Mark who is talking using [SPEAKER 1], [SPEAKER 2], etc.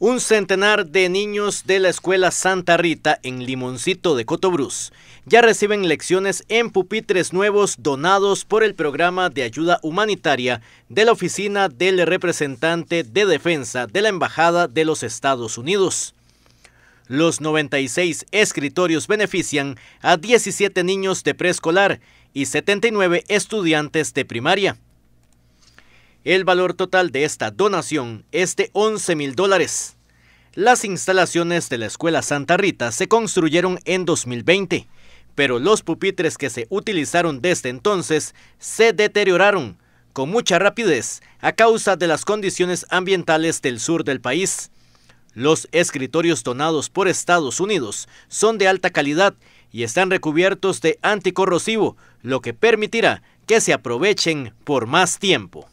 [SPEAKER 1] Un centenar de niños de la Escuela Santa Rita en Limoncito de Cotobruz ya reciben lecciones en pupitres nuevos donados por el Programa de Ayuda Humanitaria de la Oficina del Representante de Defensa de la Embajada de los Estados Unidos. Los 96 escritorios benefician a 17 niños de preescolar y 79 estudiantes de primaria. El valor total de esta donación es de 11 mil dólares. Las instalaciones de la Escuela Santa Rita se construyeron en 2020, pero los pupitres que se utilizaron desde entonces se deterioraron con mucha rapidez a causa de las condiciones ambientales del sur del país. Los escritorios donados por Estados Unidos son de alta calidad y están recubiertos de anticorrosivo, lo que permitirá que se aprovechen por más tiempo.